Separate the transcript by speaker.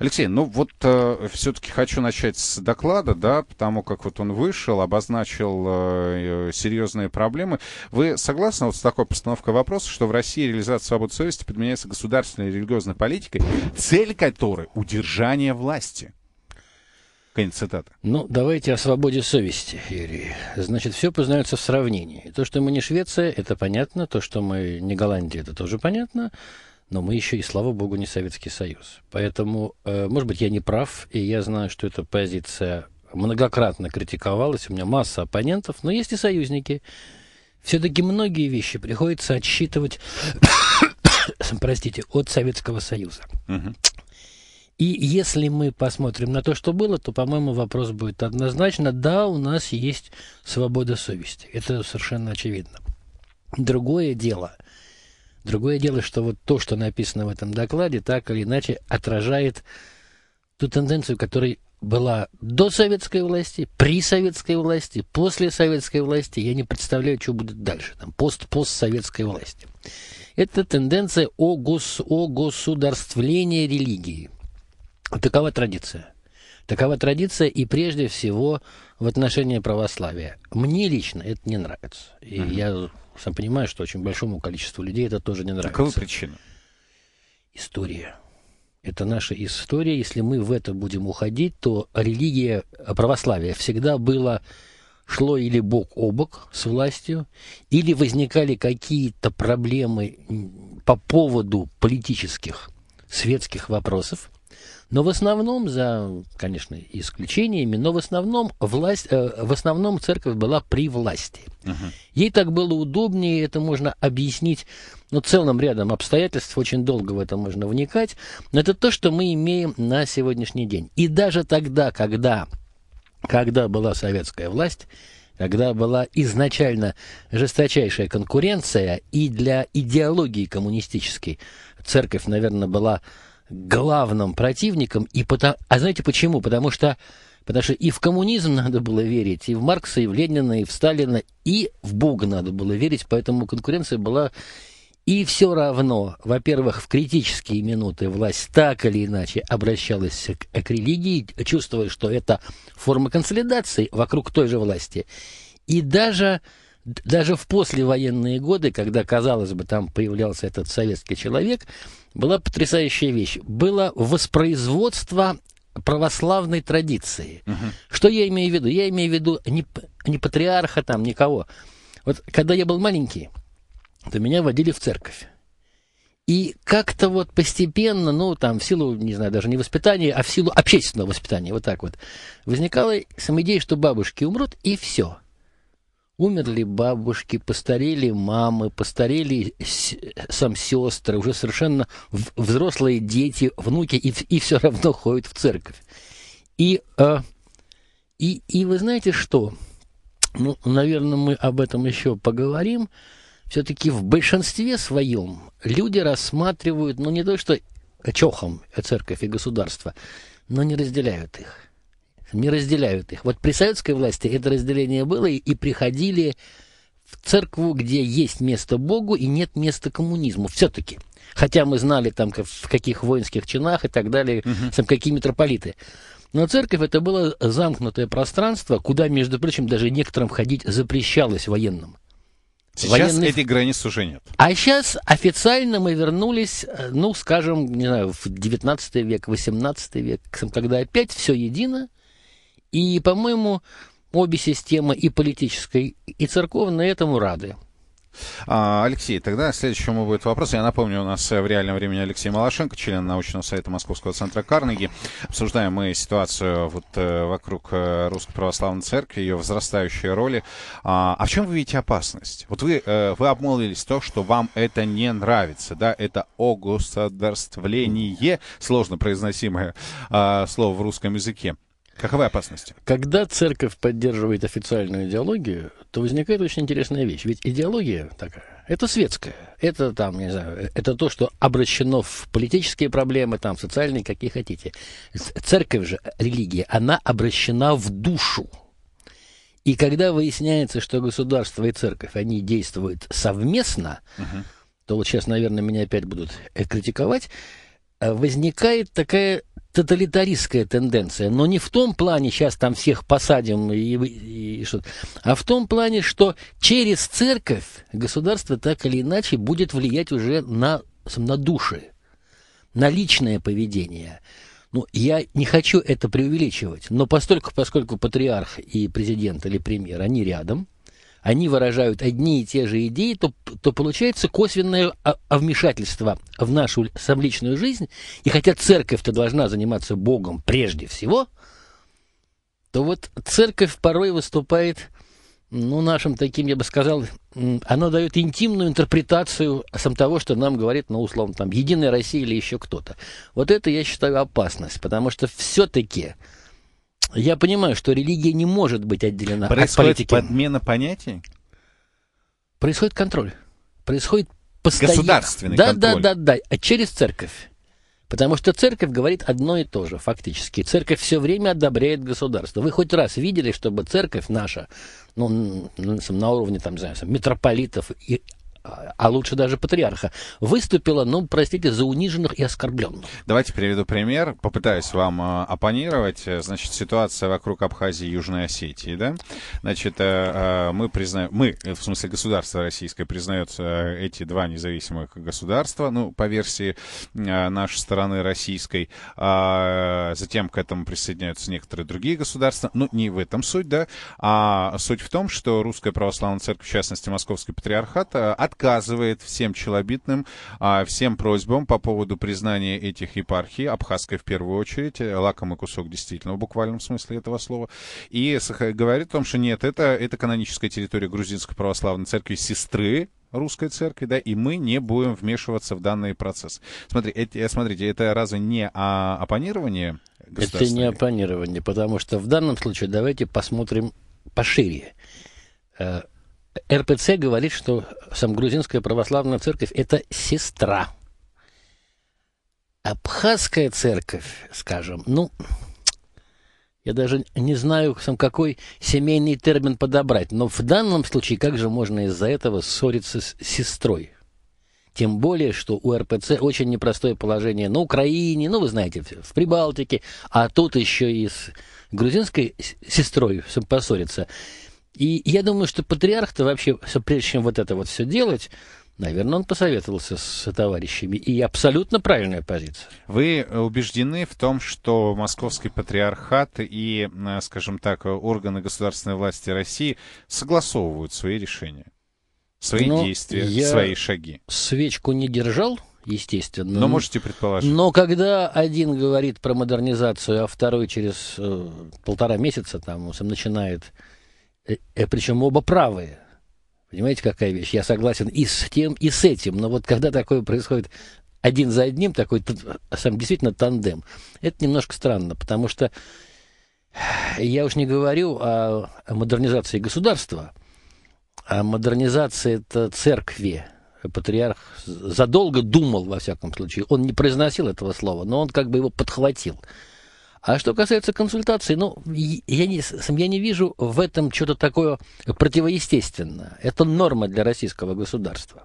Speaker 1: Алексей, ну вот э, все-таки хочу начать с доклада, да, потому как вот он вышел, обозначил э, э серьезные проблемы. Вы согласны вот с такой постановкой вопроса, что в России реализация свободы совести подменяется государственной и религиозной политикой, цель которой — удержание власти? Конец цитаты. Ну, давайте о свободе
Speaker 2: совести, Юрий. Значит, все познается в сравнении. То, что мы не Швеция, это понятно. То, что мы не Голландия, это тоже понятно но мы еще и, слава богу, не Советский Союз. Поэтому, э, может быть, я не прав, и я знаю, что эта позиция многократно критиковалась, у меня масса оппонентов, но есть и союзники. Все-таки многие вещи приходится отсчитывать, простите, от Советского Союза. И если мы посмотрим на то, что было, то, по-моему, вопрос будет однозначно. Да, у нас есть свобода совести. Это совершенно очевидно. Другое дело – Другое дело, что вот то, что написано в этом докладе, так или иначе отражает ту тенденцию, которая была до советской власти, при советской власти, после советской власти. Я не представляю, что будет дальше, там, пост-постсоветской власти. Это тенденция о, гос о государствлении религии. Такова традиция. Такова традиция и прежде всего в отношении православия. Мне лично это не нравится. И mm-hmm. я сам понимаешь, что очень большому количеству людей это тоже не нравится. Какова причина? История. Это наша история. Если мы в это будем уходить, то религия э, православие всегда было шло или бок о бок с властью, или возникали какие-то проблемы по поводу политических, светских вопросов – но в основном, за, конечно, исключениями, но в основном власть, э, в основном церковь была при власти. Угу. Ей так было удобнее, это можно объяснить ну, целым рядом обстоятельств, очень долго в это можно вникать. Но это то, что мы имеем на сегодняшний день. И даже тогда, когда, когда была советская власть, когда была изначально жесточайшая конкуренция, и для идеологии коммунистической церковь, наверное, была главным противником. И потому, а знаете почему? Потому что, потому что и в коммунизм надо было верить, и в Маркса, и в Ленина, и в Сталина, и в Бога надо было верить, поэтому конкуренция была и все равно, во-первых, в критические минуты власть так или иначе обращалась к, к религии, чувствуя, что это форма консолидации вокруг той же власти. И даже даже в послевоенные годы, когда, казалось бы, там появлялся этот советский человек, была потрясающая вещь. Было воспроизводство православной традиции. Угу. Что я имею в виду? Я имею в виду не, не патриарха там, никого. Вот когда я был маленький, то меня водили в церковь. И как-то вот постепенно, ну, там, в силу, не знаю, даже не воспитания, а в силу общественного воспитания, вот так вот, возникала идея, что бабушки умрут, и все – Умерли бабушки, постарели мамы, постарели сам сестры, уже совершенно взрослые дети, внуки, и, и все равно ходят в церковь. И, э, и, и вы знаете что? Ну, наверное, мы об этом еще поговорим. Все-таки в большинстве своем люди рассматривают, ну, не то что чохом церковь и государство, но не разделяют их не разделяют их. Вот при советской власти это разделение было, и, приходили в церкву, где есть место Богу и нет места коммунизму. Все-таки. Хотя мы знали, там, как, в каких воинских чинах и так далее, угу. там, какие митрополиты. Но церковь это было замкнутое пространство, куда, между прочим, даже некоторым ходить запрещалось военным. Сейчас военных...
Speaker 1: этой границы уже нет.
Speaker 2: А сейчас официально мы вернулись, э, ну, скажем, не знаю, в 19 век, 18 век, когда опять все едино, и, по-моему, обе системы, и политическая, и церковная, этому рады.
Speaker 1: А, Алексей, тогда следующий мой будет вопрос. Я напомню, у нас э, в реальном времени Алексей Малашенко, член научного совета Московского центра Карнеги. Обсуждаем мы ситуацию вот э, вокруг э, Русской Православной Церкви, ее возрастающие роли. А, а в чем вы видите опасность? Вот вы, вы обмолвились то, что вам это не нравится, да, это огосударствление, сложно произносимое а, слово в русском языке. Каковы опасности?
Speaker 2: Когда церковь поддерживает официальную идеологию, то возникает очень интересная вещь. Ведь идеология такая, это светская. Это там, не знаю, это то, что обращено в политические проблемы, там, социальные, какие хотите. Церковь же, религия, она обращена в душу. И когда выясняется, что государство и церковь, они действуют совместно, угу. то вот сейчас, наверное, меня опять будут э, критиковать, э, возникает такая тоталитаристская тенденция, но не в том плане, сейчас там всех посадим и, и, и что, а в том плане, что через церковь государство так или иначе будет влиять уже на, на души, на личное поведение. Ну, я не хочу это преувеличивать, но поскольку поскольку патриарх и президент или премьер, они рядом, они выражают одни и те же идеи, то, то получается косвенное а, а вмешательство в нашу самличную жизнь. И хотя церковь-то должна заниматься Богом прежде всего, то вот церковь порой выступает, ну, нашим таким, я бы сказал, она дает интимную интерпретацию сам того, что нам говорит, ну, условно, там, «Единая Россия» или еще кто-то. Вот это, я считаю, опасность, потому что все-таки я понимаю, что религия не может быть отделена Происходит от политики. Происходит подмена понятий? Происходит контроль. Происходит постоянно... Государственный да, контроль. Да, да, да, да. А через церковь. Потому что церковь говорит одно и то же, фактически. Церковь все время одобряет государство. Вы хоть раз видели, чтобы церковь наша, ну, на уровне, там, не знаю, митрополитов и а лучше даже патриарха, выступила, ну, простите, за униженных и оскорбленных.
Speaker 1: Давайте приведу пример, попытаюсь вам э, оппонировать. Э, значит, ситуация вокруг Абхазии и Южной Осетии, да? Значит, э, мы признаем, мы, в смысле государство российское, признает эти два независимых государства, ну, по версии нашей стороны российской. А, затем к этому присоединяются некоторые другие государства, ну, не в этом суть, да, а суть в том, что Русская Православная Церковь, в частности, Московский Патриархат, отказывает всем челобитным, а, всем просьбам по поводу признания этих епархий, абхазской в первую очередь, э, лакомый кусок действительно в буквальном смысле этого слова, и говорит о том, что нет, это, это каноническая территория Грузинской православной церкви сестры русской церкви, да, и мы не будем вмешиваться в данный процесс. Смотри, это, э, смотрите, это разве не а, оппонирование Это не
Speaker 2: оппонирование, потому что в данном случае давайте посмотрим пошире. Э, РПЦ говорит, что сам грузинская православная церковь – это сестра. Абхазская церковь, скажем, ну, я даже не знаю, сам какой семейный термин подобрать, но в данном случае как же можно из-за этого ссориться с сестрой? Тем более, что у РПЦ очень непростое положение на Украине, ну, вы знаете, в Прибалтике, а тут еще и с грузинской сестрой поссориться. И я думаю, что патриарх-то вообще, прежде чем вот это вот все делать, Наверное, он
Speaker 1: посоветовался с товарищами. И абсолютно правильная позиция. Вы э, убеждены в том, что московский патриархат и, э, скажем так, органы государственной власти России согласовывают свои решения, свои Но ну, действия, я свои шаги? Свечку не держал, естественно. Но можете предположить.
Speaker 2: Но когда один говорит про модернизацию, а второй через э, полтора месяца там начинает Э причем оба правые. Понимаете, какая вещь? Я согласен и с тем, и с этим. Но вот когда такое происходит один за одним, такой а, сам действительно тандем, это немножко странно, потому что э, я уж не говорю о, о модернизации государства, а модернизация это церкви. Патриарх задолго думал, во всяком случае. Он не произносил этого слова, но он как бы его подхватил. А что касается консультаций, ну, я не, я не вижу в этом что-то такое противоестественное. Это норма для российского государства.